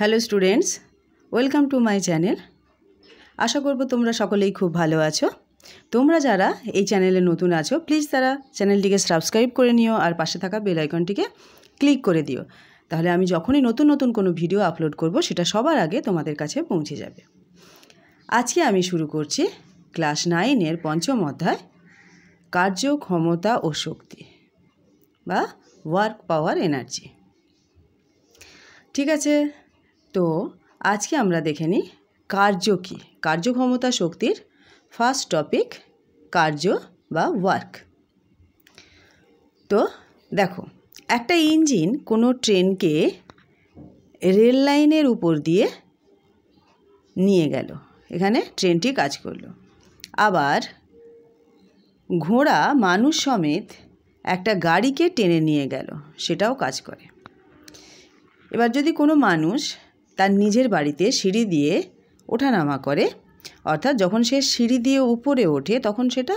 Hello students welcome to my channel আশা করব তোমরা সকলেই খুব ভালো আছো তোমরা যারা এই চ্যানেলে নতুন আছো প্লিজ তারা চ্যানেলটিকে সাবস্ক্রাইব করে নিও আর পাশে থাকা বেল আইকনটিকে ক্লিক করে দিও তাহলে আমি যখনই নতুন নতুন কোনো ভিডিও আপলোড করব সেটা সবার আগে তোমাদের কাছে পৌঁছে যাবে আজকে আমি শুরু করছি ক্লাস নাইনের পঞ্চম অধ্যায় কার্য ক্ষমতা ও শক্তি বা ওয়ার্ক পাওয়ার এনার্জি ঠিক আছে তো আজকে আমরা দেখে নিই কার্য কী কার্যক্ষমতা শক্তির ফার্স্ট টপিক কার্য বা ওয়ার্ক তো দেখো একটা ইঞ্জিন কোনো ট্রেনকে রেল লাইনের উপর দিয়ে নিয়ে গেল এখানে ট্রেনটি কাজ করলো আবার ঘোড়া মানুষ সমেত একটা গাড়িকে টেনে নিয়ে গেল সেটাও কাজ করে এবার যদি কোনো মানুষ তার নিজের বাড়িতে সিঁড়ি দিয়ে ওঠানামা করে অর্থাৎ যখন সে সিঁড়ি দিয়ে উপরে ওঠে তখন সেটা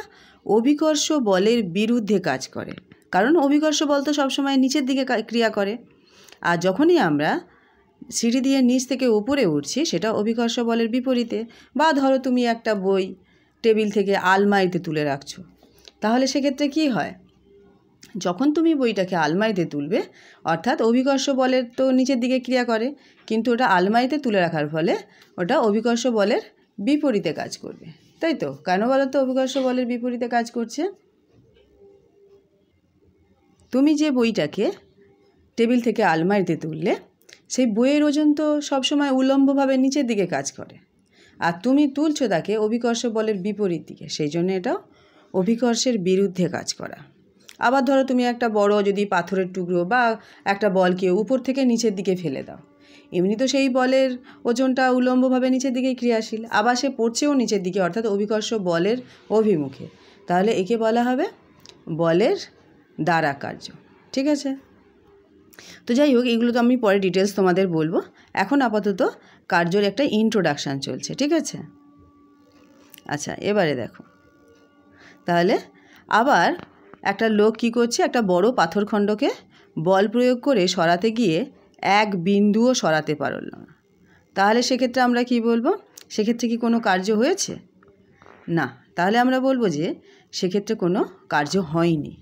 অভিকর্ষ বলের বিরুদ্ধে কাজ করে কারণ অভিকর্ষ বল তো সবসময় নিচের দিকে ক্রিয়া করে আর যখনই আমরা সিঁড়ি দিয়ে নিচ থেকে উপরে উঠছি সেটা অভিকর্ষ বলের বিপরীতে বা ধরো তুমি একটা বই টেবিল থেকে আলমারিতে তুলে রাখছো তাহলে সেক্ষেত্রে কি হয় যখন তুমি বইটাকে আলমারিতে তুলবে অর্থাৎ অভিকর্ষ বলের তো নিচের দিকে ক্রিয়া করে কিন্তু ওটা আলমারিতে তুলে রাখার ফলে ওটা অভিকর্ষ বলের বিপরীতে কাজ করবে তাই তো কেন বলো তো অভিকর্ষ বলের বিপরীতে কাজ করছে তুমি যে বইটাকে টেবিল থেকে আলমারিতে তুললে সেই বইয়ের ওজন তো সবসময় উলম্বভাবে নিচের দিকে কাজ করে আর তুমি তুলছো তাকে অভিকর্ষ বলের বিপরীত দিকে সেই জন্য এটাও অভিকর্ষের বিরুদ্ধে কাজ করা আবার ধরো তুমি একটা বড় যদি পাথরের টুকরো বা একটা বলকে উপর থেকে নিচের দিকে ফেলে দাও এমনি তো সেই বলের ওজনটা উলম্বভাবে নিচের দিকে ক্রিয়াশীল আবার সে পড়ছেও নিচের দিকে অর্থাৎ অভিকর্ষ বলের অভিমুখে তাহলে একে বলা হবে বলের দ্বারা কার্য ঠিক আছে তো যাই হোক এগুলো তো আমি পরে ডিটেলস তোমাদের বলবো এখন আপাতত কার্যর একটা ইন্ট্রোডাকশান চলছে ঠিক আছে আচ্ছা এবারে দেখো তাহলে আবার একটা লোক কি করছে একটা বড় পাথরখণ্ডকে বল প্রয়োগ করে সরাতে গিয়ে এক বিন্দুও সরাতে পারল না তাহলে সেক্ষেত্রে আমরা কি বলবো সেক্ষেত্রে কি কোনো কার্য হয়েছে না তাহলে আমরা বলবো যে সেক্ষেত্রে কোনো কার্য হয়নি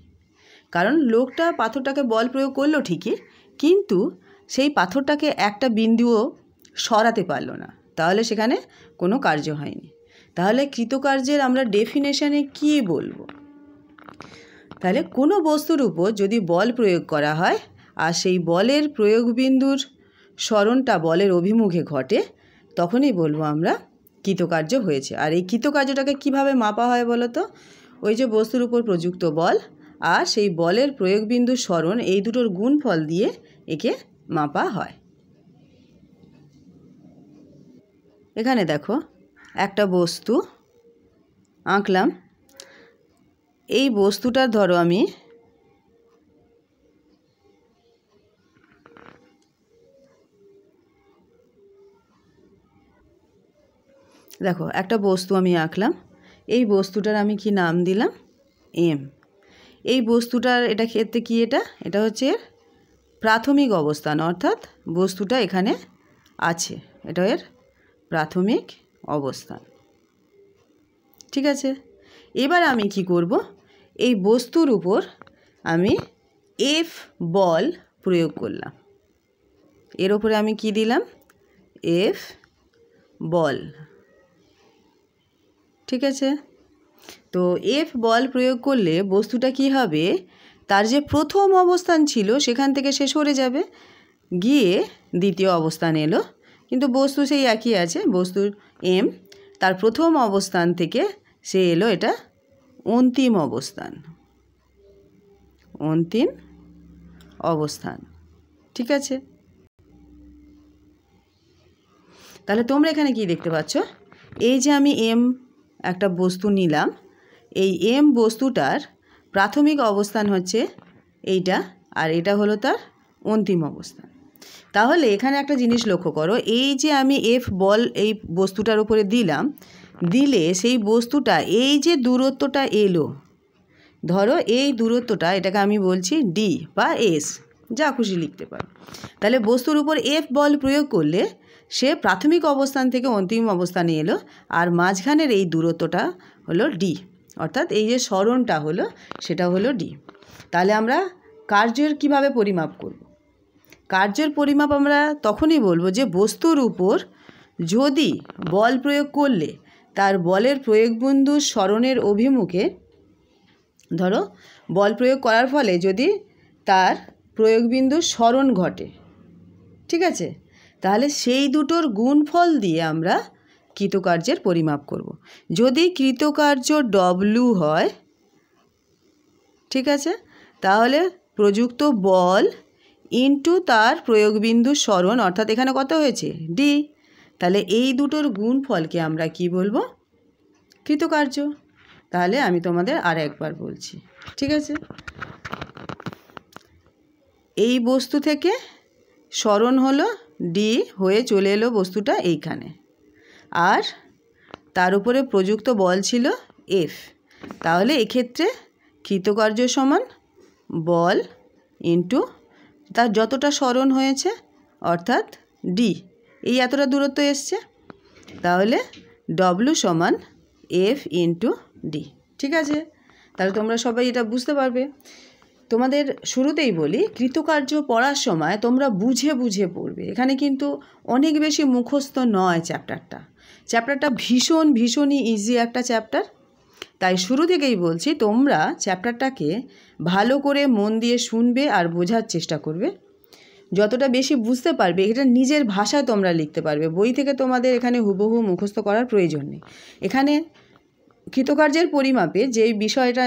কারণ লোকটা পাথরটাকে বল প্রয়োগ করলো ঠিকই কিন্তু সেই পাথরটাকে একটা বিন্দুও সরাতে পারলো না তাহলে সেখানে কোনো কার্য হয়নি তাহলে কৃতকার্যের আমরা ডেফিনেশানে কি বলবো তাহলে কোনো বস্তুর উপর যদি বল প্রয়োগ করা হয় আর সেই বলের প্রয়োগবিন্দুর স্মরণটা বলের অভিমুখে ঘটে তখনই বলবো আমরা কৃতকার্য হয়েছে আর এই কৃতকার্যটাকে কিভাবে মাপা হয় বলো তো ওই যে বস্তুর উপর প্রযুক্ত বল আর সেই বলের প্রয়োগবিন্দু স্মরণ এই দুটোর গুণফল দিয়ে একে মাপা হয় এখানে দেখো একটা বস্তু আঁকলাম এই বস্তুটা ধরো আমি দেখো একটা বস্তু আমি আঁকলাম এই বস্তুটার আমি কি নাম দিলাম এম এই বস্তুটার এটা ক্ষেত্রে কি এটা এটা হচ্ছে প্রাথমিক অবস্থান অর্থাৎ বস্তুটা এখানে আছে এটা এর প্রাথমিক অবস্থান ঠিক আছে এবার আমি কি করব এই বস্তুর উপর আমি এফ বল প্রয়োগ করলাম এর ওপরে আমি কি দিলাম এফ বল ঠিক আছে তো এফ বল প্রয়োগ করলে বস্তুটা কি হবে তার যে প্রথম অবস্থান ছিল সেখান থেকে সে সরে যাবে গিয়ে দ্বিতীয় অবস্থান এলো কিন্তু বস্তু সেই একই আছে বস্তুর এম তার প্রথম অবস্থান থেকে সে এলো এটা অন্তিম অবস্থান অন্তিম অবস্থান ঠিক আছে তাহলে তোমরা এখানে কি দেখতে পাচ্ছ এই যে আমি এম একটা বস্তু নিলাম এই এম বস্তুটার প্রাথমিক অবস্থান হচ্ছে এইটা আর এটা হলো তার অন্তিম অবস্থান তাহলে এখানে একটা জিনিস লক্ষ্য করো এই যে আমি এফ বল এই বস্তুটার উপরে দিলাম দিলে সেই বস্তুটা এই যে দূরত্বটা এলো ধরো এই দূরত্বটা এটাকে আমি বলছি ডি বা এস যা খুশি লিখতে পারো তাহলে বস্তুর উপর এফ বল প্রয়োগ করলে সে প্রাথমিক অবস্থান থেকে অন্তিম অবস্থানে এলো আর মাঝখানের এই দূরত্বটা হলো ডি অর্থাৎ এই যে স্মরণটা হলো সেটা হলো ডি তাহলে আমরা কার্যের কিভাবে পরিমাপ করব। কার্যের পরিমাপ আমরা তখনই বলবো যে বস্তুর উপর যদি বল প্রয়োগ করলে তার বলের প্রয়োগ বন্ধু স্মরণের অভিমুখে ধরো বল প্রয়োগ করার ফলে যদি তার প্রয়োগবিন্দু স্মরণ ঘটে ঠিক আছে তাহলে সেই দুটোর গুণফল দিয়ে আমরা কৃতকার্যের পরিমাপ করব। যদি কৃতকার্য ডব্লু হয় ঠিক আছে তাহলে প্রযুক্ত বল ইন্টু তার প্রয়োগবিন্দু স্মরণ অর্থাৎ এখানে কত হয়েছে ডি তাহলে এই দুটোর গুণ ফলকে আমরা কি বলবো কৃতকার্য তাহলে আমি তোমাদের আর একবার বলছি ঠিক আছে এই বস্তু থেকে স্মরণ হলো ডি হয়ে চলে এলো বস্তুটা এইখানে আর তার উপরে প্রযুক্ত বল ছিল এফ তাহলে এক্ষেত্রে কৃতকার্য সমান বল ইন্টু তার যতটা স্মরণ হয়েছে অর্থাৎ ডি এই এতটা দূরত্ব এসছে তাহলে ডব্লু সমান এফ ইন্টু ডি ঠিক আছে তাহলে তোমরা সবাই এটা বুঝতে পারবে তোমাদের শুরুতেই বলি কৃতকার্য পড়ার সময় তোমরা বুঝে বুঝে পড়বে এখানে কিন্তু অনেক বেশি মুখস্থ নয় চ্যাপ্টারটা চ্যাপ্টারটা ভীষণ ভীষণই ইজি একটা চ্যাপ্টার তাই শুরু থেকেই বলছি তোমরা চ্যাপ্টারটাকে ভালো করে মন দিয়ে শুনবে আর বোঝার চেষ্টা করবে যতটা বেশি বুঝতে পারবে এটা নিজের ভাষায় তোমরা লিখতে পারবে বই থেকে তোমাদের এখানে হুবহু মুখস্থ করার প্রয়োজন নেই এখানে কৃতকার্যের পরিমাপে যে বিষয়টা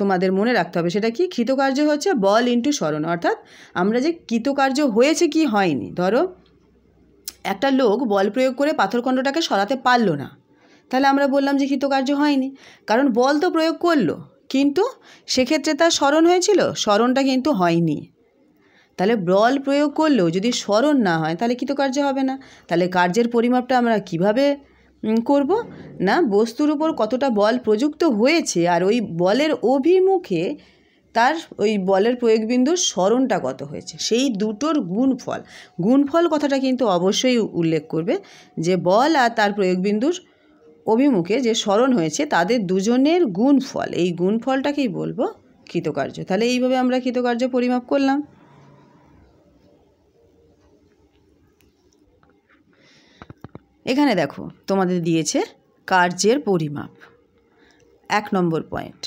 তোমাদের মনে রাখতে হবে সেটা কি কৃতকার্য হচ্ছে বল ইন্টু স্মরণ অর্থাৎ আমরা যে কৃতকার্য হয়েছে কি হয়নি ধরো একটা লোক বল প্রয়োগ করে পাথরখণ্ডটাকে সরাতে পারলো না তাহলে আমরা বললাম যে কৃতকার্য হয়নি কারণ বল তো প্রয়োগ করলো কিন্তু সেক্ষেত্রে তার স্মরণ হয়েছিল স্মরণটা কিন্তু হয়নি তাহলে বল প্রয়োগ করলেও যদি স্মরণ না হয় তাহলে কৃতকার্য হবে না তাহলে কার্যের পরিমাপটা আমরা কিভাবে করব না বস্তুর উপর কতটা বল প্রযুক্ত হয়েছে আর ওই বলের অভিমুখে তার ওই বলের প্রয়োগবিন্দুর স্মরণটা কত হয়েছে সেই দুটোর গুণফল গুণফল কথাটা কিন্তু অবশ্যই উল্লেখ করবে যে বল আর তার প্রয়োগবিন্দুর অভিমুখে যে স্মরণ হয়েছে তাদের দুজনের গুণফল এই গুণফলটাকেই বলবো কৃতকার্য তাহলে এইভাবে আমরা কৃতকার্য পরিমাপ করলাম এখানে দেখো তোমাদের দিয়েছে কার্যের পরিমাপ এক নম্বর পয়েন্ট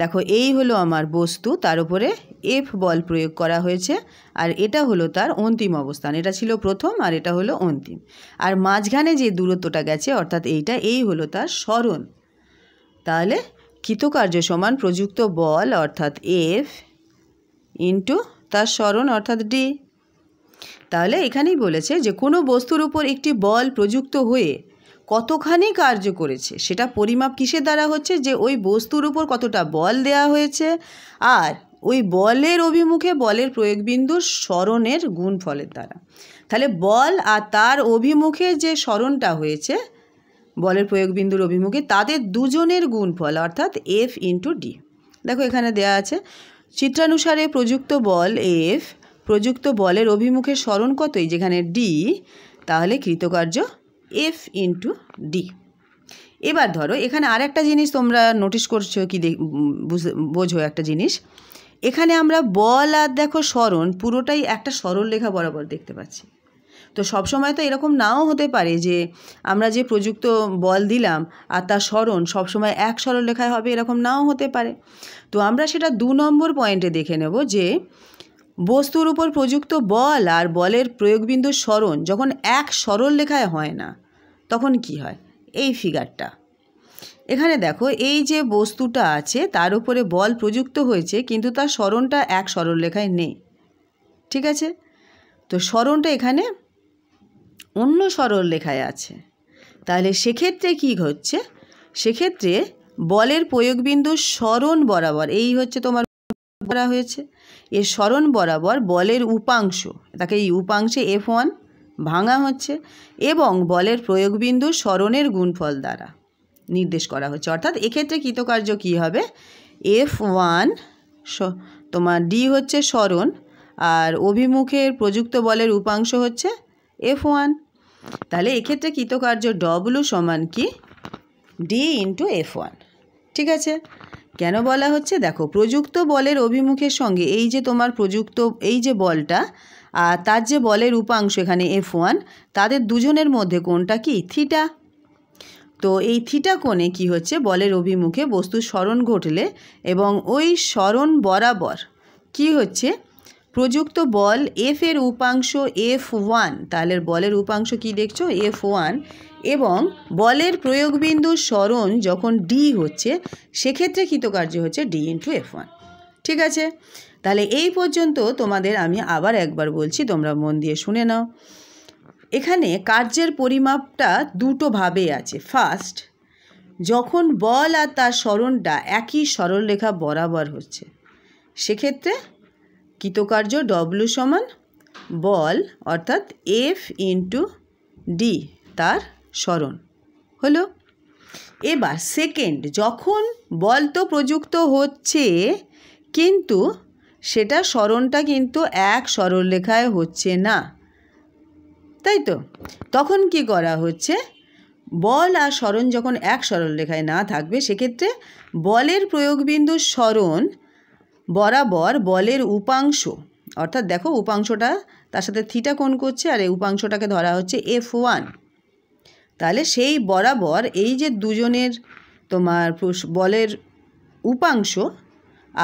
দেখো এই হলো আমার বস্তু তার উপরে এফ বল প্রয়োগ করা হয়েছে আর এটা হলো তার অন্তিম অবস্থান এটা ছিল প্রথম আর এটা হলো অন্তিম আর মাঝখানে যে দূরত্বটা গেছে অর্থাৎ এইটা এই হলো তার স্মরণ তাহলে কৃতকার্য সমান প্রযুক্ত বল অর্থাৎ এফ ইন্টু তার স্মরণ অর্থাৎ ডি তাহলে এখানেই বলেছে যে কোনো বস্তুর উপর একটি বল প্রযুক্ত হয়ে কতখানি কার্য করেছে সেটা পরিমাপ কিসের দ্বারা হচ্ছে যে ওই বস্তুর উপর কতটা বল দেয়া হয়েছে আর ওই বলের অভিমুখে বলের প্রয়োগবিন্দুর স্মরণের গুণফলের দ্বারা তাহলে বল আর তার অভিমুখে যে স্মরণটা হয়েছে বলের প্রয়োগবিন্দুর অভিমুখে তাদের দুজনের গুণফল অর্থাৎ এফ ইন্টু ডি দেখো এখানে দেয়া আছে চিত্রানুসারে প্রযুক্ত বল এফ প্রযুক্ত বলের অভিমুখের স্মরণ কতই যেখানে ডি তাহলে কৃতকার্য এফ ইন্টু ডি এবার ধরো এখানে আর একটা জিনিস তোমরা নোটিশ করছো কি বোঝো একটা জিনিস এখানে আমরা বল আর দেখো স্মরণ পুরোটাই একটা সরল লেখা বরাবর দেখতে পাচ্ছি তো সবসময় তো এরকম নাও হতে পারে যে আমরা যে প্রযুক্ত বল দিলাম আর তার স্মরণ সবসময় এক সরল লেখায় হবে এরকম নাও হতে পারে তো আমরা সেটা দু নম্বর পয়েন্টে দেখে নেব যে বস্তুর উপর প্রযুক্ত বল আর বলের প্রয়োগবিন্দু স্মরণ যখন এক সরল লেখায় হয় না তখন কি হয় এই ফিগারটা এখানে দেখো এই যে বস্তুটা আছে তার উপরে বল প্রযুক্ত হয়েছে কিন্তু তার স্মরণটা এক সরল লেখায় নেই ঠিক আছে তো স্মরণটা এখানে অন্য সরল লেখায় আছে তাহলে সেক্ষেত্রে কি হচ্ছে সেক্ষেত্রে বলের প্রয়োগবিন্দু স্মরণ বরাবর এই হচ্ছে তোমার করা হয়েছে এর স্মরণ বরাবর বলের উপাংশ তাকে এই উপাংশে এফ ওয়ান ভাঙা হচ্ছে এবং বলের প্রয়োগবিন্দু স্মরণের গুণফল দ্বারা নির্দেশ করা হচ্ছে অর্থাৎ এক্ষেত্রে কৃতকার্য কী হবে এফ ওয়ান তোমার ডি হচ্ছে স্মরণ আর অভিমুখের প্রযুক্ত বলের উপাংশ হচ্ছে এফ ওয়ান তাহলে এক্ষেত্রে কৃতকার্য ডব্লু সমান কি ডি ইন্টু এফ ওয়ান ঠিক আছে কেন বলা হচ্ছে দেখো প্রযুক্ত বলের অভিমুখের সঙ্গে এই যে তোমার প্রযুক্ত এই যে বলটা আর তার যে বলের উপাংশ এখানে এফ ওয়ান তাদের দুজনের মধ্যে কোনটা কি থিটা তো এই থিটা কোণে কি হচ্ছে বলের অভিমুখে বস্তু স্মরণ ঘটলে এবং ওই স্মরণ বরাবর কি হচ্ছে প্রযুক্ত বল এফ এর উপাংশ এফ ওয়ান তাহলে বলের উপাংশ কি দেখছো এফ ওয়ান এবং বলের প্রয়োগবিন্দুর স্মরণ যখন ডি হচ্ছে সেক্ষেত্রে কৃতকার্য হচ্ছে ডি ইন্টু এফ ওয়ান ঠিক আছে তাহলে এই পর্যন্ত তোমাদের আমি আবার একবার বলছি তোমরা মন দিয়ে শুনে নাও এখানে কার্যের পরিমাপটা দুটো ভাবে আছে ফার্স্ট যখন বল আর তার স্মরণটা একই সরলরেখা বরাবর হচ্ছে সেক্ষেত্রে কৃতকার্য ডব্লু সমান বল অর্থাৎ এফ ইন্টু ডি তার স্মরণ হলো এবার সেকেন্ড যখন বল তো প্রযুক্ত হচ্ছে কিন্তু সেটা স্মরণটা কিন্তু এক সরলরেখায় হচ্ছে না তাই তো তখন কি করা হচ্ছে বল আর স্মরণ যখন এক সরলরেখায় না থাকবে সেক্ষেত্রে বলের প্রয়োগবিন্দু স্মরণ বরাবর বলের উপাংশ অর্থাৎ দেখো উপাংশটা তার সাথে থিটা কোণ করছে আর এই উপাংশটাকে ধরা হচ্ছে এফ ওয়ান তাহলে সেই বরাবর এই যে দুজনের তোমার বলের উপাংশ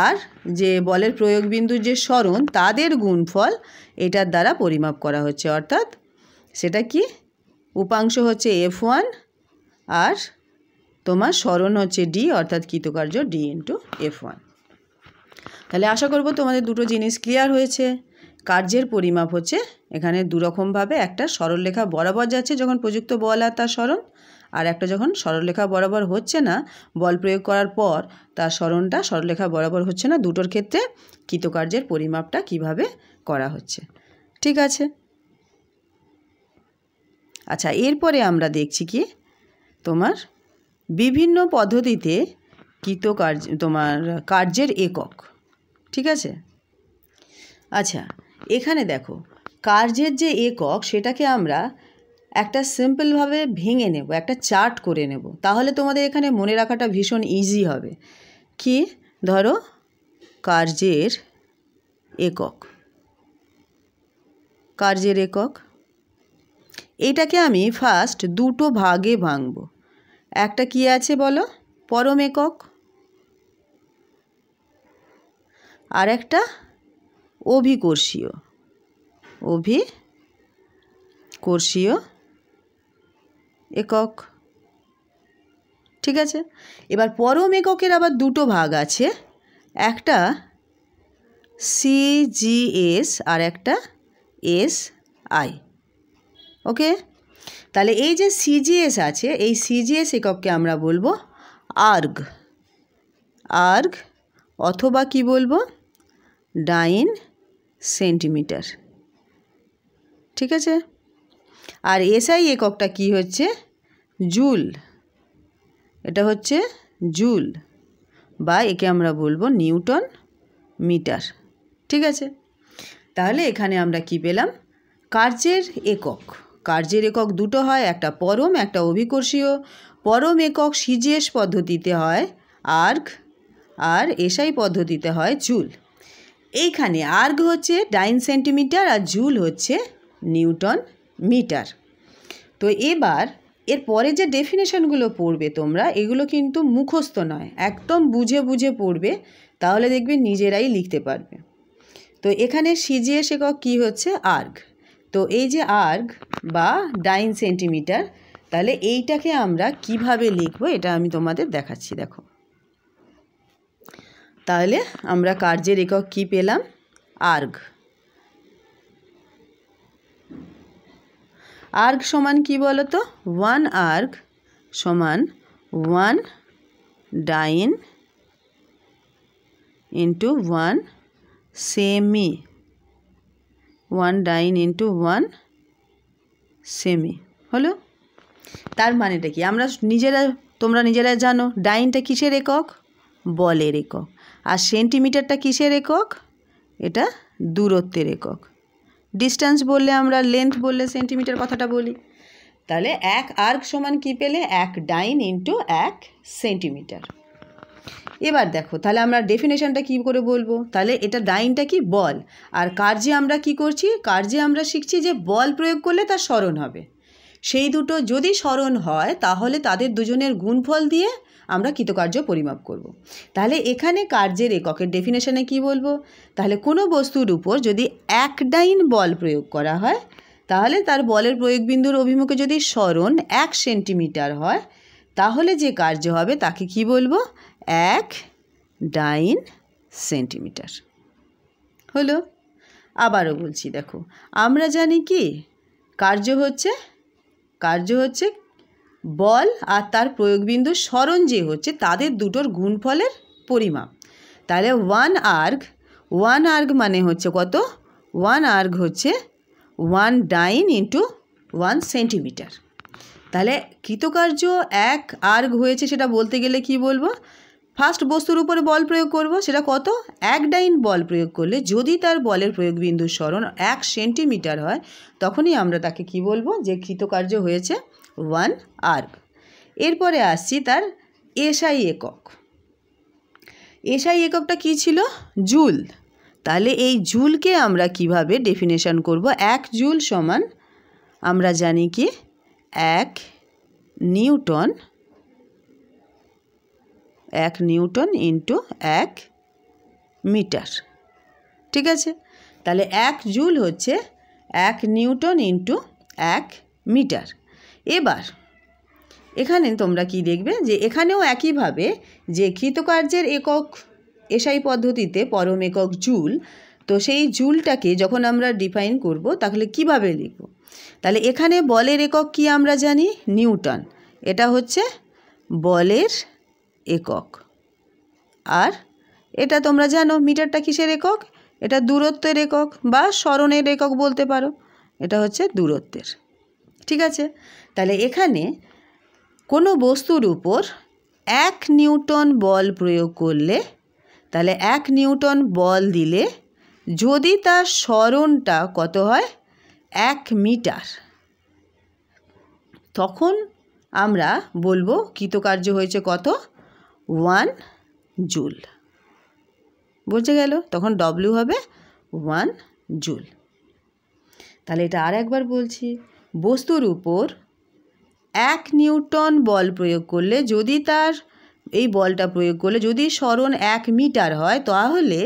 আর যে বলের প্রয়োগবিন্দুর যে স্মরণ তাদের গুণফল এটার দ্বারা পরিমাপ করা হচ্ছে অর্থাৎ সেটা কি উপাংশ হচ্ছে এফ ওয়ান আর তোমার স্মরণ হচ্ছে ডি অর্থাৎ কৃতকার্য ডি ইন্টু এফ ওয়ান তাহলে আশা করব তোমাদের দুটো জিনিস ক্লিয়ার হয়েছে কার্যের পরিমাপ হচ্ছে এখানে দুরকমভাবে একটা সরলরেখা বরাবর যাচ্ছে যখন প্রযুক্ত বল আর তার স্মরণ আর একটা যখন সরলরেখা বরাবর হচ্ছে না বল প্রয়োগ করার পর তার সরণটা সরলরেখা বরাবর হচ্ছে না দুটোর ক্ষেত্রে কৃতকার্যের পরিমাপটা কিভাবে করা হচ্ছে ঠিক আছে আচ্ছা এরপরে আমরা দেখছি কি তোমার বিভিন্ন পদ্ধতিতে কৃতকার্য তোমার কার্যের একক ঠিক আছে আচ্ছা এখানে দেখো কার্যের যে একক সেটাকে আমরা একটা সিম্পলভাবে ভেঙে নেব একটা চার্ট করে নেব তাহলে তোমাদের এখানে মনে রাখাটা ভীষণ ইজি হবে কি ধরো কার্যের একক কার্যের একক এটাকে আমি ফার্স্ট দুটো ভাগে ভাঙব একটা কি আছে বলো পরম একক আর একটা অভিকর্ষীয় অভিকর্ষীয় একক ঠিক আছে এবার পরম এককের আবার দুটো ভাগ আছে একটা সিজিএস আর একটা এস আই ওকে তাহলে এই যে সিজিএস আছে এই সিজিএস একককে আমরা বলবো আর্গ আর্গ অথবা কি বলবো ডাইন সেন্টিমিটার ঠিক আছে আর এসআই এককটা কি হচ্ছে জুল এটা হচ্ছে জুল বা একে আমরা বলবো নিউটন মিটার ঠিক আছে তাহলে এখানে আমরা কি পেলাম কার্যের একক কার্যের একক দুটো হয় একটা পরম একটা অভিকর্ষীয় পরম একক সিজিএস পদ্ধতিতে হয় আর্ক আর এসআই পদ্ধতিতে হয় চুল এইখানে আর্গ হচ্ছে ডাইন সেন্টিমিটার আর জুল হচ্ছে নিউটন মিটার তো এবার এর পরে যে ডেফিনেশনগুলো পড়বে তোমরা এগুলো কিন্তু মুখস্থ নয় একদম বুঝে বুঝে পড়বে তাহলে দেখবে নিজেরাই লিখতে পারবে তো এখানে সিজিএস একক কী হচ্ছে আর্গ তো এই যে আর্গ বা ডাইন সেন্টিমিটার তাহলে এইটাকে আমরা কিভাবে লিখবো এটা আমি তোমাদের দেখাচ্ছি দেখো তাহলে আমরা কার্যের একক কি পেলাম আর্গ আর্গ সমান কি বলো তো ওয়ান আর্গ সমান ওয়ান ডাইন ইন্টু ওয়ান সেমি ওয়ান ডাইন ইন্টু ওয়ান সেমি হলো তার মানেটা কি আমরা নিজেরা তোমরা নিজেরা জানো ডাইনটা কিসের একক বলের একক আর সেন্টিমিটারটা কিসের একক এটা দূরত্বের একক ডিস্টেন্স বললে আমরা লেন্থ বললে সেন্টিমিটার কথাটা বলি তাহলে এক আর্ক সমান কি পেলে এক ডাইন ইন্টু এক সেন্টিমিটার এবার দেখো তাহলে আমরা ডেফিনেশনটা কি করে বলবো তাহলে এটা ডাইনটা কি বল আর কার্যে আমরা কি করছি কার্যে আমরা শিখছি যে বল প্রয়োগ করলে তার স্মরণ হবে সেই দুটো যদি স্মরণ হয় তাহলে তাদের দুজনের গুণফল দিয়ে আমরা কৃতকার্য পরিমাপ করব। তাহলে এখানে কার্যের এককের ডেফিনেশনে কি বলবো তাহলে কোনো বস্তুর উপর যদি এক ডাইন বল প্রয়োগ করা হয় তাহলে তার বলের প্রয়োগবিন্দুর অভিমুখে যদি স্মরণ এক সেন্টিমিটার হয় তাহলে যে কার্য হবে তাকে কি বলবো এক ডাইন সেন্টিমিটার হলো আবারও বলছি দেখো আমরা জানি কি কার্য হচ্ছে কার্য হচ্ছে বল আর তার প্রয়োগবিন্দু স্মরণ যে হচ্ছে তাদের দুটোর গুণফলের পরিমাপ তাহলে ওয়ান আর্গ ওয়ান আর্গ মানে হচ্ছে কত ওয়ান আর্গ হচ্ছে one dyne into one centimetre তাহলে কৃতকার্য এক আর্গ হয়েছে সেটা বলতে গেলে কি বলবো ফার্স্ট বস্তুর উপরে বল প্রয়োগ করব সেটা কত এক ডাইন বল প্রয়োগ করলে যদি তার বলের প্রয়োগবিন্দু স্মরণ এক সেন্টিমিটার হয় তখনই আমরা তাকে কি বলবো যে কৃতকার্য হয়েছে ওয়ান আর এরপরে আসছি তার এসআই একক এসআই এককটা কি ছিল জুল তাহলে এই জুলকে আমরা কিভাবে ডেফিনেশন করব এক জুল সমান আমরা জানি কি এক নিউটন এক নিউটন ইন্টু এক মিটার ঠিক আছে তাহলে এক জুল হচ্ছে এক নিউটন ইন্টু এক মিটার এবার এখানে তোমরা কি দেখবে যে এখানেও একইভাবে যে কৃতকার্যের একক এসআই পদ্ধতিতে পরম একক জুল তো সেই জুলটাকে যখন আমরা ডিফাইন করব তাহলে কিভাবে লিখব তাহলে এখানে বলের একক কি আমরা জানি নিউটন এটা হচ্ছে বলের একক আর এটা তোমরা জানো মিটারটা কিসের একক এটা দূরত্বের একক বা স্মরণের একক বলতে পারো এটা হচ্ছে দূরত্বের ঠিক আছে তাহলে এখানে কোনো বস্তুর উপর এক নিউটন বল প্রয়োগ করলে তাহলে এক নিউটন বল দিলে যদি তার স্মরণটা কত হয় এক মিটার তখন আমরা বলবো কৃতকার্য হয়েছে কত ওয়ান জুল বুঝে গেল তখন ডব্লিউ হবে ওয়ান জুল তাহলে এটা আর একবার বলছি বস্তুর উপর এক নিউটন বল প্রয়োগ করলে যদি তার এই বলটা প্রয়োগ করলে যদি স্মরণ এক মিটার হয় তাহলে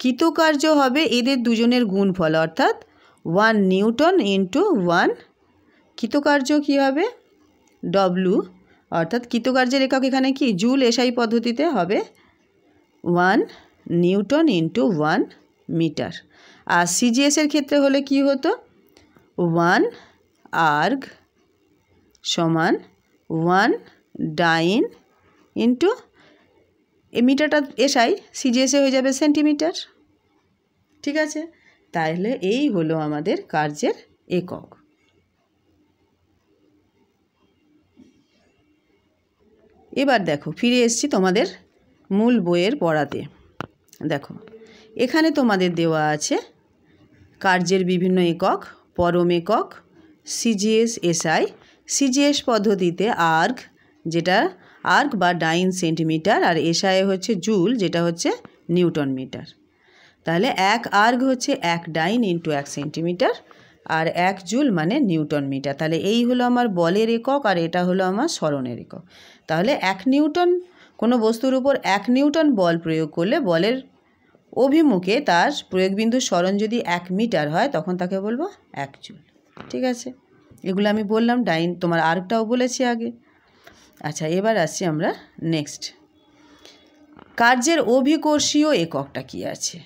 কৃতকার্য হবে এদের দুজনের গুণ ফল অর্থাৎ ওয়ান নিউটন ইন্টু ওয়ান কৃতকার্য কী হবে ডব্লু অর্থাৎ কৃতকার্যের একক এখানে কি জুল এসআই পদ্ধতিতে হবে one newton into one metre আর সিজিএসের ক্ষেত্রে হলে কি হতো ওয়ান আর্গ সমান ওয়ান ডাইন ইন্টু এ মিটারটা এসাই সিজিএসএ হয়ে যাবে সেন্টিমিটার ঠিক আছে তাহলে এই হলো আমাদের কার্যের একক এবার দেখো ফিরে এসছি তোমাদের মূল বইয়ের পড়াতে দেখো এখানে তোমাদের দেওয়া আছে কার্যের বিভিন্ন একক পরম একক সিজিএস এসআই সিজিএস পদ্ধতিতে আর্ক যেটা আর্ক বা ডাইন সেন্টিমিটার আর এসআই হচ্ছে জুল যেটা হচ্ছে নিউটন মিটার তাহলে এক আর্গ হচ্ছে এক ডাইন ইন্টু এক সেন্টিমিটার আর এক জুল মানে নিউটন মিটার তাহলে এই হলো আমার বলের একক আর এটা হলো আমার স্মরণের একক তাহলে এক নিউটন কোনো বস্তুর উপর এক নিউটন বল প্রয়োগ করলে বলের অভিমুখে তার প্রয়োগবিন্দু স্মরণ যদি এক মিটার হয় তখন তাকে বলবো এক জুল ঠিক আছে এগুলো আমি বললাম ডাইন তোমার আর্কটাও বলেছি আগে আচ্ছা এবার আসছি আমরা নেক্সট কার্যের অভিকর্ষীয় এককটা কি আছে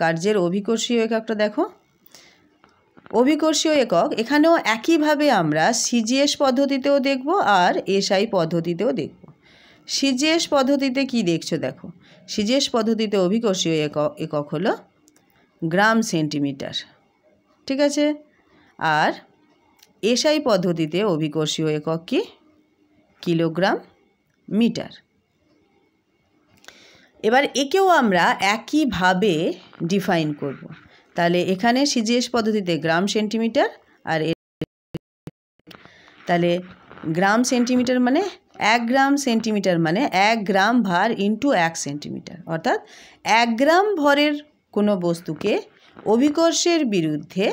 কার্যের অভিকর্ষীয় এককটা দেখো অভিকর্ষীয় একক এখানেও একইভাবে আমরা সিজিএস পদ্ধতিতেও দেখব আর এসআই পদ্ধতিতেও দেখব সিজিএস পদ্ধতিতে কি দেখছো দেখো সিজিএস পদ্ধতিতে অভিকর্ষীয় একক একক হলো গ্রাম সেন্টিমিটার ঠিক আছে আর এসআই পদ্ধতিতে অভিকর্ষীয় একক কি কিলোগ্রাম মিটার এবার একেও আমরা একইভাবে ডিফাইন করব। তাহলে এখানে সিজিএস পদ্ধতিতে গ্রাম সেন্টিমিটার আর তাহলে গ্রাম সেন্টিমিটার মানে এক গ্রাম সেন্টিমিটার মানে এক গ্রাম ভার ইন্টু এক সেন্টিমিটার অর্থাৎ এক গ্রাম ভরের কোনো বস্তুকে অভিকর্ষের বিরুদ্ধে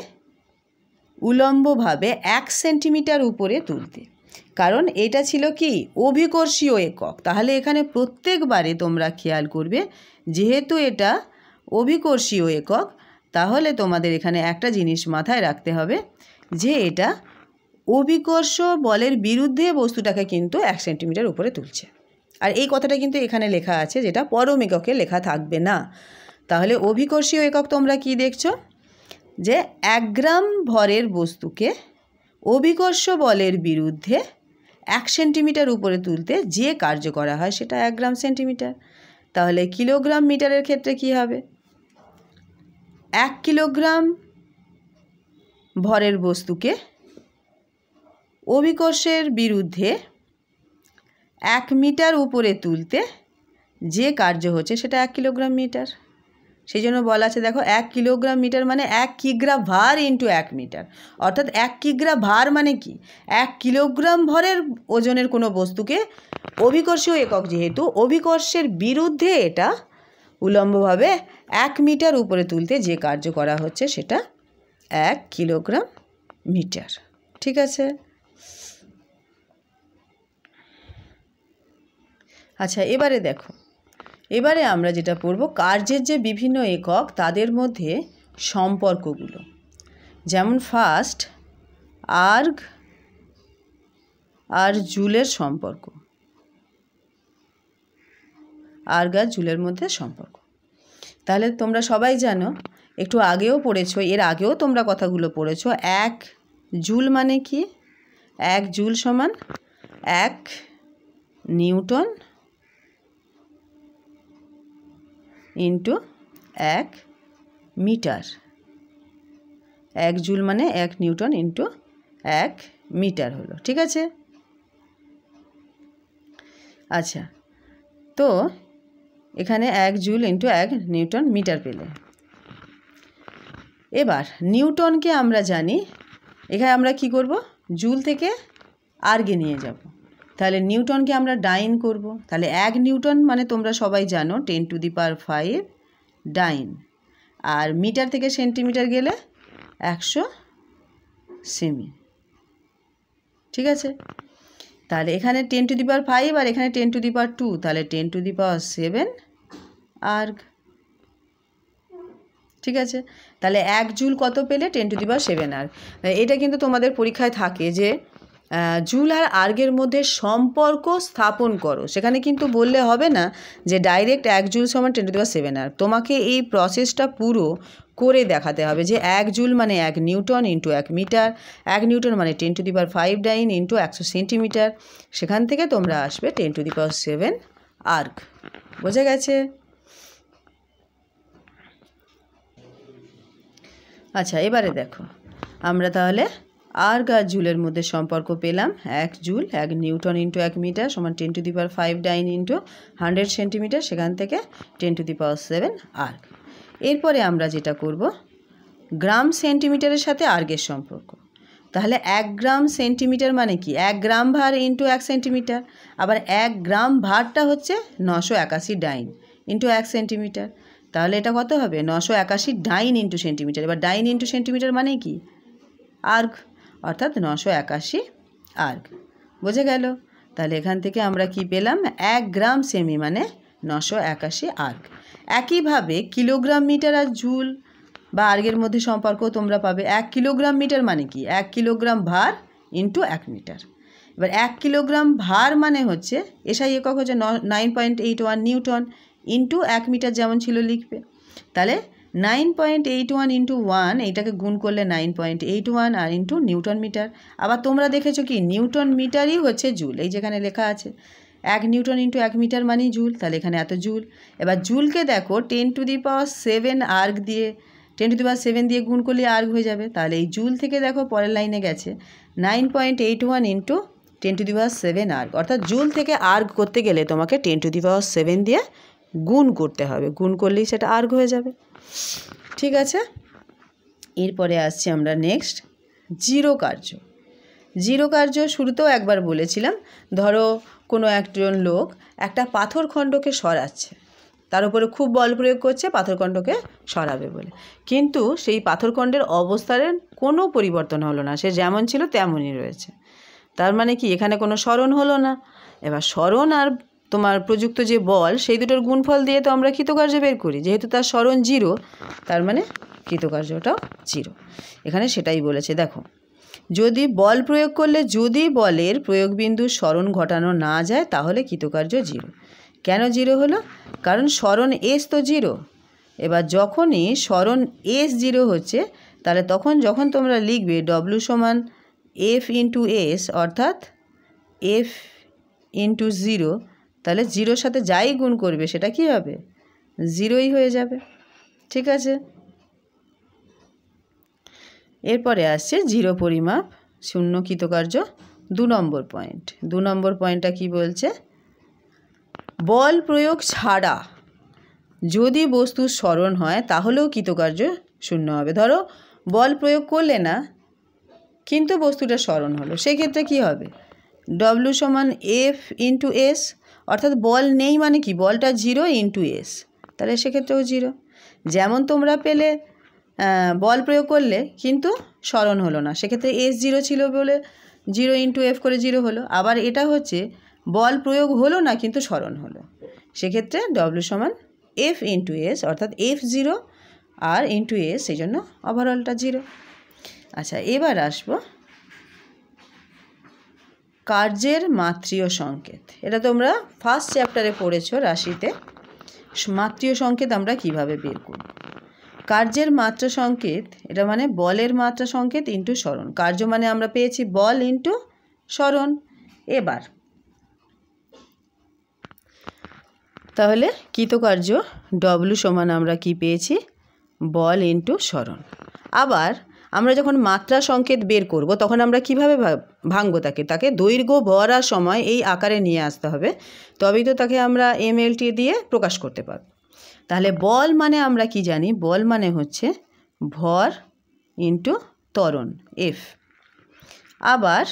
উলম্বভাবে এক সেন্টিমিটার উপরে তুলতে কারণ এটা ছিল কি অভিকর্ষীয় একক তাহলে এখানে প্রত্যেকবারে তোমরা খেয়াল করবে যেহেতু এটা অভিকর্ষীয় একক তাহলে তোমাদের এখানে একটা জিনিস মাথায় রাখতে হবে যে এটা অভিকর্ষ বলের বিরুদ্ধে বস্তুটাকে কিন্তু এক সেন্টিমিটার উপরে তুলছে আর এই কথাটা কিন্তু এখানে লেখা আছে যেটা পরম এককে লেখা থাকবে না তাহলে অভিকর্ষীয় একক তোমরা কি দেখছো যে এক গ্রাম ভরের বস্তুকে অভিকর্ষ বলের বিরুদ্ধে এক সেন্টিমিটার উপরে তুলতে যে কার্য করা হয় সেটা এক গ্রাম সেন্টিমিটার তাহলে কিলোগ্রাম মিটারের ক্ষেত্রে কি হবে এক কিলোগ্রাম ভরের বস্তুকে অভিকর্ষের বিরুদ্ধে এক মিটার উপরে তুলতে যে কার্য হচ্ছে সেটা এক কিলোগ্রাম মিটার সেই জন্য বলা আছে দেখো এক কিলোগ্রাম মিটার মানে এক কিগ্রা ভার ইন্টু এক মিটার অর্থাৎ এক কিগ্রা ভার মানে কি এক কিলোগ্রাম ভরের ওজনের কোনো বস্তুকে অভিকর্ষীয় একক যেহেতু অভিকর্ষের বিরুদ্ধে এটা উলম্বভাবে এক মিটার উপরে তুলতে যে কার্য করা হচ্ছে সেটা এক কিলোগ্রাম মিটার ঠিক আছে আচ্ছা এবারে দেখো এবারে আমরা যেটা পড়ব কার্যের যে বিভিন্ন একক তাদের মধ্যে সম্পর্কগুলো যেমন ফার্স্ট আর্গ আর জুলের সম্পর্ক আর্গ আর জুলের মধ্যে সম্পর্ক তাহলে তোমরা সবাই জানো একটু আগেও পড়েছো এর আগেও তোমরা কথাগুলো পড়েছো এক জুল মানে কি এক জুল সমান এক নিউটন ইন্টু এক মিটার এক জুল মানে এক নিউটন ইন্টু এক মিটার হলো ঠিক আছে আচ্ছা তো এখানে এক জুল ইন্টু এক নিউটন মিটার পেলে এবার নিউটনকে আমরা জানি এখানে আমরা কি করব জুল থেকে আর্গে নিয়ে যাব তাহলে নিউটনকে আমরা ডাইন করব তাহলে এক নিউটন মানে তোমরা সবাই জানো ten to the power five dyne আর মিটার থেকে সেন্টিমিটার গেলে একশো সেমি ঠিক আছে তাহলে এখানে ten to the power five আর এখানে ten to the power two তাহলে ten to the power seven আর ঠিক আছে তাহলে এক জুল কত পেলে ten to the power seven আর এটা কিন্তু তোমাদের পরীক্ষায় থাকে যে জুল আর আর্গের মধ্যে সম্পর্ক স্থাপন করো সেখানে কিন্তু বললে হবে না যে ডাইরেক্ট এক জুল সমান টেন টু দেওয়া সেভেন আর তোমাকে এই প্রসেসটা পুরো করে দেখাতে হবে যে এক জুল মানে এক নিউটন ইন্টু এক মিটার এক নিউটন মানে ten to the power five dyne into একশো সেন্টিমিটার সেখান থেকে তোমরা আসবে ten to the power seven erg বোঝা গেছে আচ্ছা এবারে দেখো আমরা তাহলে আর গাছ জুলের মধ্যে সম্পর্ক পেলাম এক জুল এক নিউটন ইন্টু এক মিটার সমান ten to the power five dyne into hundred centimetre সেখান থেকে ten to the power seven erg এরপরে আমরা যেটা করব গ্রাম সেন্টিমিটারের সাথে আর্গের সম্পর্ক তাহলে এক গ্রাম সেন্টিমিটার মানে কি এক গ্রাম ভার ইন্টু এক সেন্টিমিটার আবার এক গ্রাম ভারটা হচ্ছে নশো একাশি ডাইন ইন্টু এক সেন্টিমিটার তাহলে এটা কত হবে নশো একাশি ডাইন ইন্টু সেন্টিমিটার এবার ডাইন ইন্টু সেন্টিমিটার মানে কি আর্ক অর্থাৎ নশো একাশি আর্গ বোঝে গেল তাহলে এখান থেকে আমরা কি পেলাম এক গ্রাম সেমি মানে নশো একাশি আর্গ একইভাবে কিলোগ্রাম মিটার আর ঝুল বা আর্গের মধ্যে সম্পর্ক তোমরা পাবে এক কিলোগ্রাম মিটার মানে কি এক কিলোগ্রাম ভার ইন্টু এক মিটার এবার এক কিলোগ্রাম ভার মানে হচ্ছে এসাই একক হচ্ছে ন nine point eight one newton into এক মিটার যেমন ছিল লিখবে তাহলে nine point eight one into one এইটাকে গুণ করলে নাইন পয়েন্ট এইট ওয়ান আর ইন্টু নিউটন মিটার আবার তোমরা দেখেছো কি নিউটন মিটারই হচ্ছে জুল এই যেখানে লেখা আছে এক নিউটন ইন্টু এক মিটার মানেই জুল তাহলে এখানে এত জুল এবার জুলকে দেখো ten to the power seven erg দিয়ে ten to the power seven দিয়ে গুণ করলে আর্ক হয়ে যাবে তাহলে এই জুল থেকে দেখো পরের লাইনে গেছে nine point eight one into ten to the power seven erg অর্থাৎ জুল থেকে আর্ক করতে গেলে তোমাকে ten to the power seven দিয়ে গুণ করতে হবে গুণ করলেই সেটা আর্গ হয়ে যাবে ঠিক আছে এরপরে আসছি আমরা নেক্সট জিরো কার্য জিরো কার্য শুরুতেও একবার বলেছিলাম ধরো কোনো একজন লোক একটা পাথরখণ্ডকে সরাচ্ছে তার উপরে খুব বল প্রয়োগ করছে পাথরখণ্ডকে সরাবে বলে কিন্তু সেই পাথরখণ্ডের অবস্থানের কোনো পরিবর্তন হলো না সে যেমন ছিল তেমনই রয়েছে তার মানে কি এখানে কোনো স্মরণ হলো না এবার স্মরণ আর তোমার প্রযুক্ত যে বল সেই দুটোর গুণফল দিয়ে তো আমরা কৃতকার্য বের করি যেহেতু তার স্মরণ জিরো তার মানে কৃতকার্যটাও জিরো এখানে সেটাই বলেছে দেখো যদি বল প্রয়োগ করলে যদি বলের প্রয়োগবিন্দুর স্মরণ ঘটানো না যায় তাহলে কৃতকার্য জিরো কেন জিরো হলো কারণ স্মরণ এস তো জিরো এবার যখনই স্মরণ এস জিরো হচ্ছে তাহলে তখন যখন তোমরা লিখবে ডব্লু সমান এফ ইন্টু এস অর্থাৎ এফ ইন্টু জিরো তাহলে জিরোর সাথে যাই গুণ করবে সেটা কি হবে জিরোই হয়ে যাবে ঠিক আছে এরপরে আসছে জিরো পরিমাপ শূন্য কৃতকার্য দু নম্বর পয়েন্ট দু নম্বর পয়েন্টটা কি বলছে বল প্রয়োগ ছাড়া যদি বস্তু স্মরণ হয় তাহলেও কৃতকার্য শূন্য হবে ধরো বল প্রয়োগ করলে না কিন্তু বস্তুটা স্মরণ হলো সেক্ষেত্রে কি হবে ডব্লু সমান এফ ইন্টু এস অর্থাৎ বল নেই মানে কি বলটা জিরো ইন্টু এস তাহলে সেক্ষেত্রেও জিরো যেমন তোমরা পেলে বল প্রয়োগ করলে কিন্তু স্মরণ হলো না সেক্ষেত্রে এস জিরো ছিল বলে জিরো ইন্টু এফ করে জিরো হলো আবার এটা হচ্ছে বল প্রয়োগ হলো না কিন্তু স্মরণ হলো সেক্ষেত্রে ডব্লিউ সমান এফ ইন্টু এস অর্থাৎ এফ জিরো আর ইন্টু এস সেই জন্য ওভারঅলটা জিরো আচ্ছা এবার আসবো কার্যের মাতৃয় সংকেত এটা তোমরা ফার্স্ট চ্যাপ্টারে পড়েছো রাশিতে মাতৃয় সংকেত আমরা কিভাবে বের করব কার্যের মাত্রা সংকেত এটা মানে বলের মাত্রা সংকেত ইন্টু স্মরণ কার্য মানে আমরা পেয়েছি বল ইন্টু স্মরণ এবার তাহলে কৃতকার্য ডব্লু সমান আমরা কি পেয়েছি বল ইন্টু স্মরণ আবার আমরা যখন মাত্রা সংকেত বের করব তখন আমরা কিভাবে ভাঙ্গ তাকে তাকে দৈর্ঘ্য ভরার সময় এই আকারে নিয়ে আসতে হবে তবেই তো তাকে আমরা এমএলটি দিয়ে প্রকাশ করতে পারব তাহলে বল মানে আমরা কি জানি বল মানে হচ্ছে ভর ইন্টু ত্বরণ এফ আবার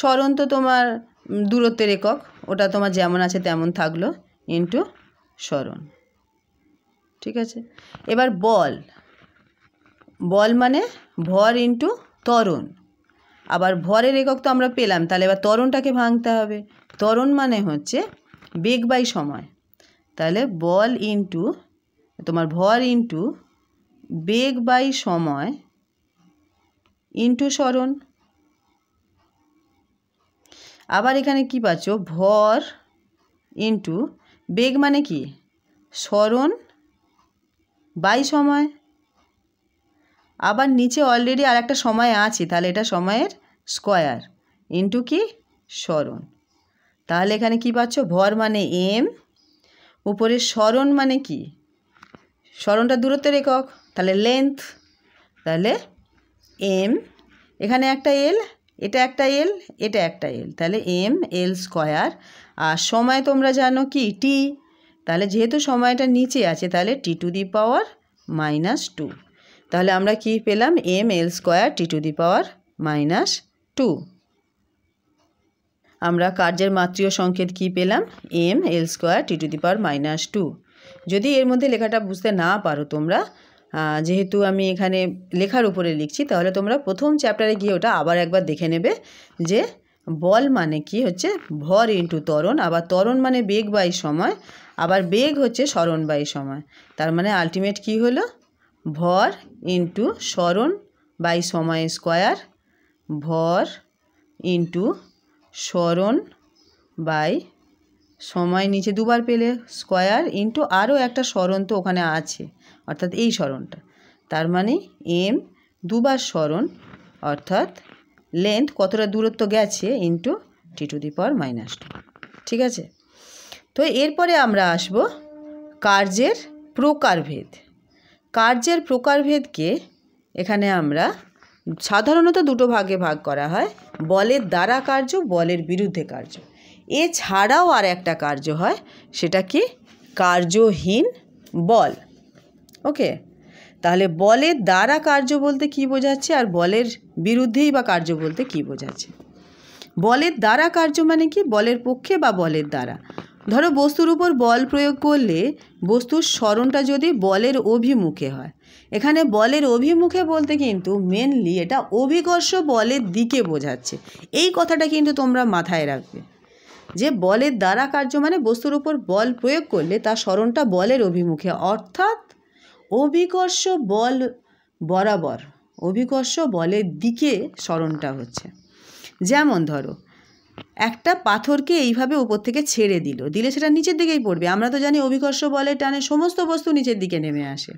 স্মরণ তো তোমার দূরত্বের একক ওটা তোমার যেমন আছে তেমন থাকলো ইন্টু স্মরণ ঠিক আছে এবার বল বল মানে ভর ইন্টু তরুণ আবার ভরের একক তো আমরা পেলাম তাহলে এবার তরুণটাকে ভাঙতে হবে তরুণ মানে হচ্ছে বেগ বাই সময় তাহলে বল ইন্টু তোমার ভর ইন্টু বেগ বাই সময় ইন্টু সরণ আবার এখানে কি পাচ্ছ ভর ইন্টু বেগ মানে কি স্মরণ বাই সময় আবার নিচে অলরেডি আর একটা সময় আছে তাহলে এটা সময়ের স্কোয়ার ইন্টু কি স্মরণ তাহলে এখানে কি পাচ্ছ ভর মানে এম উপরে স্মরণ মানে কি স্মরণটা দূরত্বের একক তাহলে লেন্থ তাহলে এম এখানে একটা এল এটা একটা এল এটা একটা এল তাহলে এম এল স্কোয়ার আর সময় তোমরা জানো কি টি তাহলে যেহেতু সময়টা নিচে আছে তাহলে T to the power minus two তাহলে আমরা কি পেলাম M L square T to the power minus two আমরা কার্যের মাতৃয় সংকেত কি পেলাম M L square T to the power minus two যদি এর মধ্যে লেখাটা বুঝতে না পারো তোমরা যেহেতু আমি এখানে লেখার উপরে লিখছি তাহলে তোমরা প্রথম চ্যাপ্টারে গিয়ে ওটা আবার একবার দেখে নেবে যে বল মানে কি হচ্ছে ভর ইন্টু তরণ আবার ত্বরণ মানে বেগ বাই সময় আবার বেগ হচ্ছে স্মরণ বাই সময় তার মানে আলটিমেট কি হলো ভর ইন্টু স্মরণ বাই সময় স্কোয়ার ভর ইন্টু স্মরণ বাই সময় নিচে দুবার পেলে স্কোয়ার ইন্টু আরও একটা স্মরণ তো ওখানে আছে অর্থাৎ এই স্মরণটা তার মানে এম দুবার স্মরণ অর্থাৎ লেন্থ কতটা দূরত্ব গেছে into T to the power minus two ঠিক আছে তো এরপরে আমরা আসব কার্যের প্রকারভেদ কার্যের প্রকারভেদকে এখানে আমরা সাধারণত দুটো ভাগে ভাগ করা হয় বলের দ্বারা কার্য বলের বিরুদ্ধে কার্য এছাড়াও আর একটা কার্য হয় সেটা কি কার্যহীন বল ওকে তাহলে বলের দ্বারা কার্য বলতে কি বোঝাচ্ছে আর বলের বিরুদ্ধেই বা কার্য বলতে কি বোঝাচ্ছে বলের দ্বারা কার্য মানে কি বলের পক্ষে বা বলের দ্বারা ধরো বস্তুর উপর বল প্রয়োগ করলে বস্তুর স্মরণটা যদি বলের অভিমুখে হয় এখানে বলের অভিমুখে বলতে কিন্তু মেনলি এটা অভিকর্ষ বলের দিকে বোঝাচ্ছে এই কথাটা কিন্তু তোমরা মাথায় রাখবে যে বলের দ্বারা কার্য মানে বস্তুর উপর বল প্রয়োগ করলে তার স্মরণটা বলের অভিমুখে অর্থাৎ অভিকর্ষ বল বরাবর অভিকর্ষ বলের দিকে স্মরণটা হচ্ছে যেমন ধরো একটা পাথরকে এইভাবে উপর থেকে ছেড়ে দিল দিলে সেটা নিচের দিকেই পড়বে আমরা তো জানি অভিকর্ষ বলে টানে সমস্ত বস্তু নিচের দিকে নেমে আসে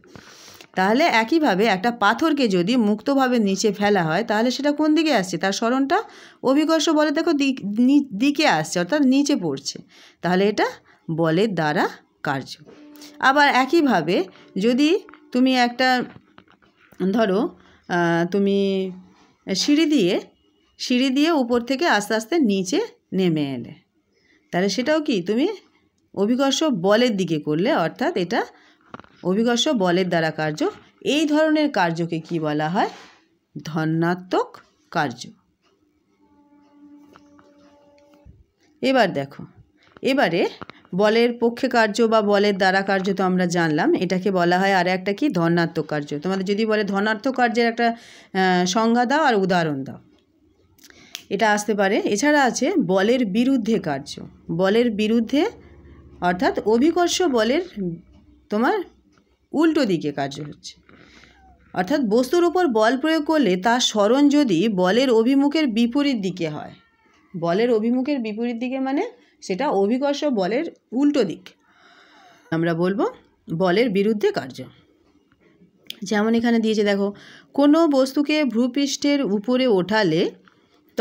তাহলে একইভাবে একটা পাথরকে যদি মুক্তভাবে নিচে ফেলা হয় তাহলে সেটা কোন দিকে আসছে তার স্মরণটা অভিকর্ষ বলে দেখো দিকে আসছে অর্থাৎ নিচে পড়ছে তাহলে এটা বলের দ্বারা কার্য আবার একইভাবে যদি তুমি একটা ধরো তুমি সিঁড়ি দিয়ে সিঁড়ি দিয়ে উপর থেকে আস্তে আস্তে নিচে নেমে এলে তাহলে সেটাও কি তুমি অভিকর্ষ বলের দিকে করলে অর্থাৎ এটা অভিকর্ষ বলের দ্বারা কার্য এই ধরনের কার্যকে কি বলা হয় ধনাত্মক কার্য এবার দেখো এবারে বলের পক্ষে কার্য বা বলের দ্বারা কার্য তো আমরা জানলাম এটাকে বলা হয় আর একটা কি ধনাত্মক কার্য তোমাদের যদি বলে ধনাত্মক কার্যের একটা সংজ্ঞা দাও আর উদাহরণ দাও এটা আসতে পারে এছাড়া আছে বলের বিরুদ্ধে কার্য বলের বিরুদ্ধে অর্থাৎ অভিকর্ষ বলের তোমার উল্টো দিকে কার্য হচ্ছে অর্থাৎ বস্তুর ওপর বল প্রয়োগ করলে তার স্মরণ যদি বলের অভিমুখের বিপরীত দিকে হয় বলের অভিমুখের বিপরীত দিকে মানে সেটা অভিকর্ষ বলের উল্টো দিক আমরা বলবো বলের বিরুদ্ধে কার্য যেমন এখানে দিয়েছে দেখো কোনো বস্তুকে ভূপৃষ্ঠের উপরে ওঠালে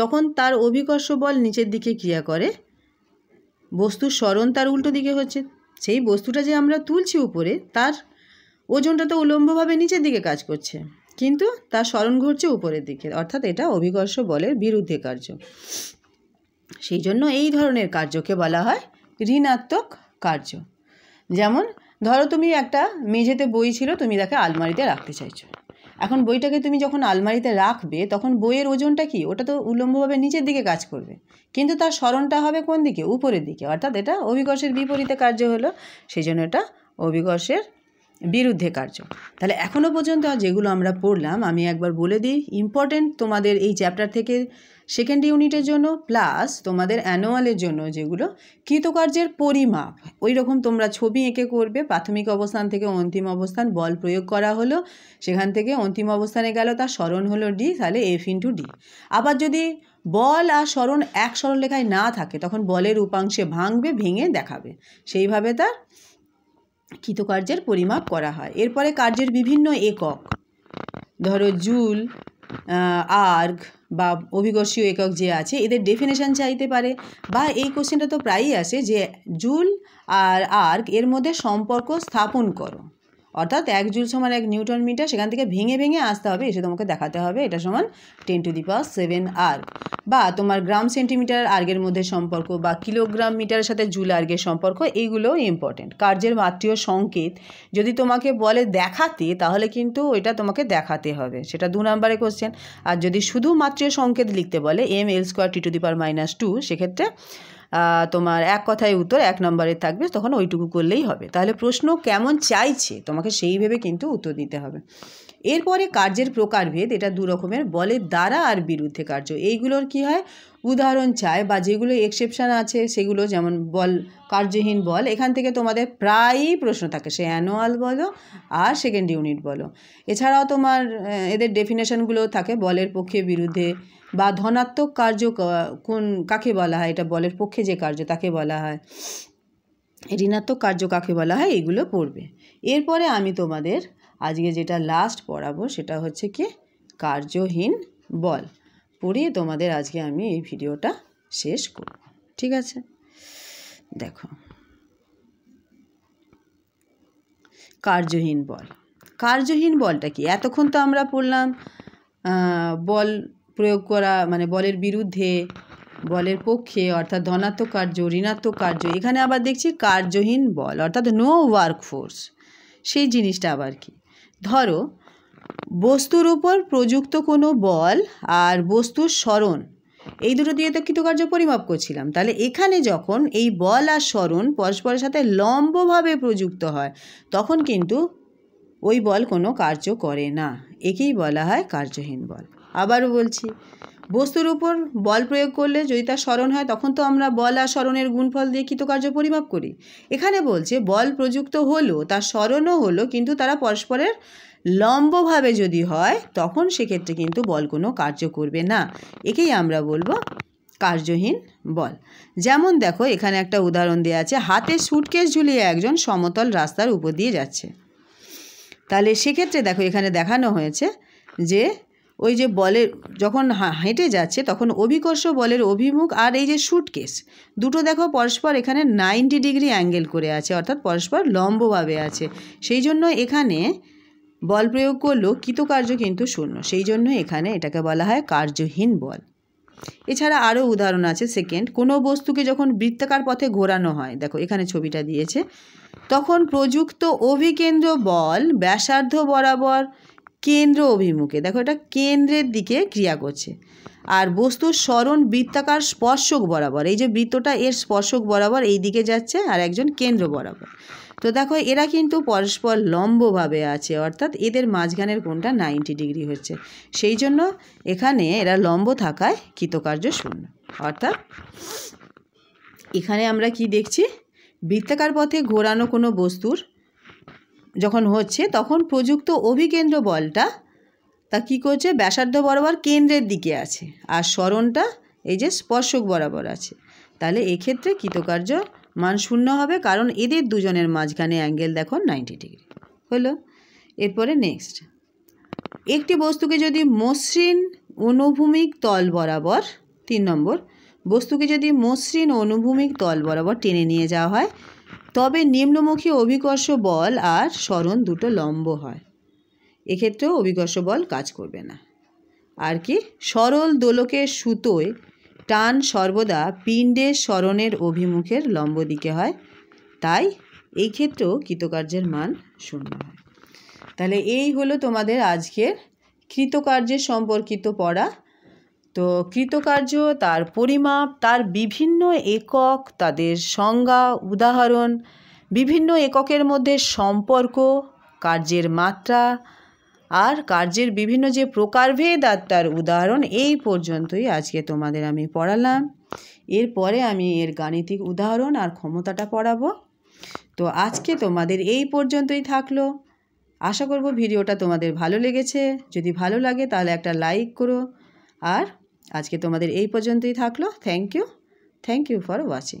তখন তার অভিকর্ষ বল নিচের দিকে ক্রিয়া করে বস্তুর স্মরণ তার উল্টো দিকে হচ্ছে সেই বস্তুটা যে আমরা তুলছি উপরে তার ওজনটা তো উলম্বভাবে নিচের দিকে কাজ করছে কিন্তু তার স্মরণ ঘটছে উপরের দিকে অর্থাৎ এটা অভিকর্ষ বলের বিরুদ্ধে কার্য সেই জন্য এই ধরনের কার্যকে বলা হয় ঋণাত্মক কার্য যেমন ধরো তুমি একটা মেঝেতে বই ছিল তুমি তাকে আলমারিতে রাখতে চাইছো এখন বইটাকে তুমি যখন আলমারিতে রাখবে তখন বইয়ের ওজনটা কি ওটা তো উলম্বভাবে নিচের দিকে কাজ করবে কিন্তু তার স্মরণটা হবে কোন দিকে উপরের দিকে অর্থাৎ এটা অভিকর্ষের বিপরীতে কার্য হলো সেই জন্য এটা অভিকর্ষের বিরুদ্ধে কার্য তাহলে এখনও পর্যন্ত যেগুলো আমরা পড়লাম আমি একবার বলে দিই ইম্পর্টেন্ট তোমাদের এই চ্যাপ্টার থেকে সেকেন্ড ইউনিটের জন্য প্লাস তোমাদের অ্যানুয়ালের জন্য যেগুলো কৃতকার্যের পরিমাপ ওই রকম তোমরা ছবি এঁকে করবে প্রাথমিক অবস্থান থেকে অন্তিম অবস্থান বল প্রয়োগ করা হলো সেখান থেকে অন্তিম অবস্থানে গেল তার স্মরণ হলো ডি তাহলে এফ ইন্টু ডি আবার যদি বল আর স্মরণ এক সরলরেখায় না থাকে তখন বলের উপাংশে ভাঙবে ভেঙে দেখাবে সেইভাবে তার কৃতকার্যের পরিমাপ করা হয় এরপরে কার্যের বিভিন্ন একক ধরো জুল আর্গ বা অভিকর্ষীয় একক যে আছে এদের ডেফিনেশান চাইতে পারে বা এই কোশ্চেনটা তো প্রায়ই আসে যে জুল আর আর্ক এর মধ্যে সম্পর্ক স্থাপন করো অর্থাৎ এক জুল সমান এক নিউটন মিটার সেখান থেকে ভেঙে ভেঙে আসতে হবে এসে তোমাকে দেখাতে হবে এটা সমান ten to the power seven আর বা তোমার গ্রাম সেন্টিমিটার আর্গের মধ্যে সম্পর্ক বা কিলোগ্রাম মিটারের সাথে জুল আর্গের সম্পর্ক এইগুলোও ইম্পর্টেন্ট কার্যের মাতৃয় সংকেত যদি তোমাকে বলে দেখাতে তাহলে কিন্তু ওইটা তোমাকে দেখাতে হবে সেটা দু নম্বরে কোশ্চেন আর যদি শুধু মাতৃয় সংকেত লিখতে বলে M L square T to the power minus two সেক্ষেত্রে তোমার এক কথায় উত্তর এক নম্বরে থাকবে তখন ওইটুকু করলেই হবে তাহলে প্রশ্ন কেমন চাইছে তোমাকে সেই ভেবে কিন্তু উত্তর দিতে হবে এরপরে কার্যের প্রকারভেদ এটা দু রকমের বলে দ্বারা আর বিরুদ্ধে কার্য এইগুলোর কি হয় উদাহরণ চায় বা যেগুলো এক্সেপশান আছে সেগুলো যেমন বল কার্যহীন বল এখান থেকে তোমাদের প্রায়ই প্রশ্ন থাকে সে অ্যানুয়াল বলো আর সেকেন্ড ইউনিট বলো এছাড়াও তোমার এদের ডেফিনেশনগুলো থাকে বলের পক্ষে বিরুদ্ধে বা ধনাত্মক কার্য কোন কাকে বলা হয় এটা বলের পক্ষে যে কার্য তাকে বলা হয় ঋণাত্মক কার্য কাকে বলা হয় এগুলো পড়বে এরপরে আমি তোমাদের আজকে যেটা লাস্ট পড়াবো সেটা হচ্ছে কি কার্যহীন বল পড়িয়ে তোমাদের আজকে আমি এই ভিডিওটা শেষ করব ঠিক আছে দেখো কার্যহীন বল কার্যহীন বলটা কি এতক্ষণ তো আমরা পড়লাম বল প্রয়োগ করা মানে বলের বিরুদ্ধে বলের পক্ষে অর্থাৎ ধনাত্মক কার্য ঋণাত্মক কার্য এখানে আবার দেখছি কার্যহীন বল অর্থাৎ নো ওয়ার্ক ফোর্স সেই জিনিসটা আবার কি ধরো বস্তুর উপর প্রযুক্ত কোনো বল আর বস্তুর স্মরণ এই দুটো দিয়ে তো কৃতকার্য পরিমাপ করছিলাম তাহলে এখানে যখন এই বল আর স্মরণ পরস্পরের সাথে লম্বভাবে প্রযুক্ত হয় তখন কিন্তু ওই বল কোনো কার্য করে না একেই বলা হয় কার্যহীন বল আবারও বলছি বস্তুর উপর বল প্রয়োগ করলে যদি তার স্মরণ হয় তখন তো আমরা বল আর স্মরণের গুণফল দিয়ে কৃতকার্য পরিমাপ করি এখানে বলছে বল প্রযুক্ত হলো তার স্মরণও হলো কিন্তু তারা পরস্পরের লম্বভাবে যদি হয় তখন সেক্ষেত্রে কিন্তু বল কোনো কার্য করবে না একেই আমরা বলবো কার্যহীন বল যেমন দেখো এখানে একটা উদাহরণ দেওয়া আছে হাতে সুটকেস ঝুলিয়ে একজন সমতল রাস্তার উপর দিয়ে যাচ্ছে তাহলে সেক্ষেত্রে দেখো এখানে দেখানো হয়েছে যে ওই যে বলের যখন হেঁটে যাচ্ছে তখন অভিকর্ষ বলের অভিমুখ আর এই যে সুটকেস দুটো দেখো পরস্পর এখানে নাইনটি ডিগ্রি অ্যাঙ্গেল করে আছে অর্থাৎ পরস্পর লম্বভাবে আছে সেই জন্য এখানে বল প্রয়োগ করলেও কৃতকার্য কিন্তু শূন্য সেই জন্য এখানে এটাকে বলা হয় কার্যহীন বল এছাড়া আরও উদাহরণ আছে সেকেন্ড কোনো বস্তুকে যখন বৃত্তাকার পথে ঘোরানো হয় দেখো এখানে ছবিটা দিয়েছে তখন প্রযুক্ত অভিকেন্দ্র বল ব্যাসার্ধ বরাবর কেন্দ্র অভিমুখে দেখো এটা কেন্দ্রের দিকে ক্রিয়া করছে আর বস্তুর স্মরণ বৃত্তাকার স্পর্শক বরাবর এই যে বৃত্তটা এর স্পর্শক বরাবর এই দিকে যাচ্ছে আর একজন কেন্দ্র বরাবর তো দেখো এরা কিন্তু পরস্পর লম্বভাবে আছে অর্থাৎ এদের মাঝখানের কোনটা নাইনটি ডিগ্রি হচ্ছে সেই জন্য এখানে এরা লম্ব থাকায় কৃতকার্য শূন্য অর্থাৎ এখানে আমরা কি দেখছি বৃত্তাকার পথে ঘোরানো কোনো বস্তুর যখন হচ্ছে তখন প্রযুক্ত অভিকেন্দ্র বলটা তা কী করছে ব্যাসার্ধ বরাবর কেন্দ্রের দিকে আছে আর স্মরণটা এই যে স্পর্শক বরাবর আছে তাহলে এক্ষেত্রে কৃতকার্য মান শূন্য হবে কারণ এদের দুজনের মাঝখানে অ্যাঙ্গেল দেখো নাইনটি ডিগ্রি হলো এরপরে নেক্সট একটি বস্তুকে যদি মসৃণ অনুভূমিক তল বরাবর তিন নম্বর বস্তুকে যদি মসৃণ অনুভূমিক তল বরাবর টেনে নিয়ে যাওয়া হয় তবে নিম্নমুখী অভিকর্ষ বল আর স্মরণ দুটো লম্ব হয় এক্ষেত্রেও অভিকর্ষ বল কাজ করবে না আর কি সরল দোলকের সুতোয় টান সর্বদা পিণ্ডে স্মরণের অভিমুখের লম্ব দিকে হয় তাই এই ক্ষেত্রেও কৃতকার্যের মান শূন্য হয় তাহলে এই হলো তোমাদের আজকের কৃতকার্যের সম্পর্কিত পড়া তো কৃতকার্য তার পরিমাপ তার বিভিন্ন একক তাদের সংজ্ঞা উদাহরণ বিভিন্ন এককের মধ্যে সম্পর্ক কার্যের মাত্রা আর কার্যের বিভিন্ন যে প্রকারভেদ আর তার উদাহরণ এই পর্যন্তই আজকে তোমাদের আমি পড়ালাম এরপরে আমি এর গাণিতিক উদাহরণ আর ক্ষমতাটা পড়াবো তো আজকে তোমাদের এই পর্যন্তই থাকলো আশা করব ভিডিওটা তোমাদের ভালো লেগেছে যদি ভালো লাগে তাহলে একটা লাইক করো আর আজকে তোমাদের এই পর্যন্তই থাকলো thank you thank you for watching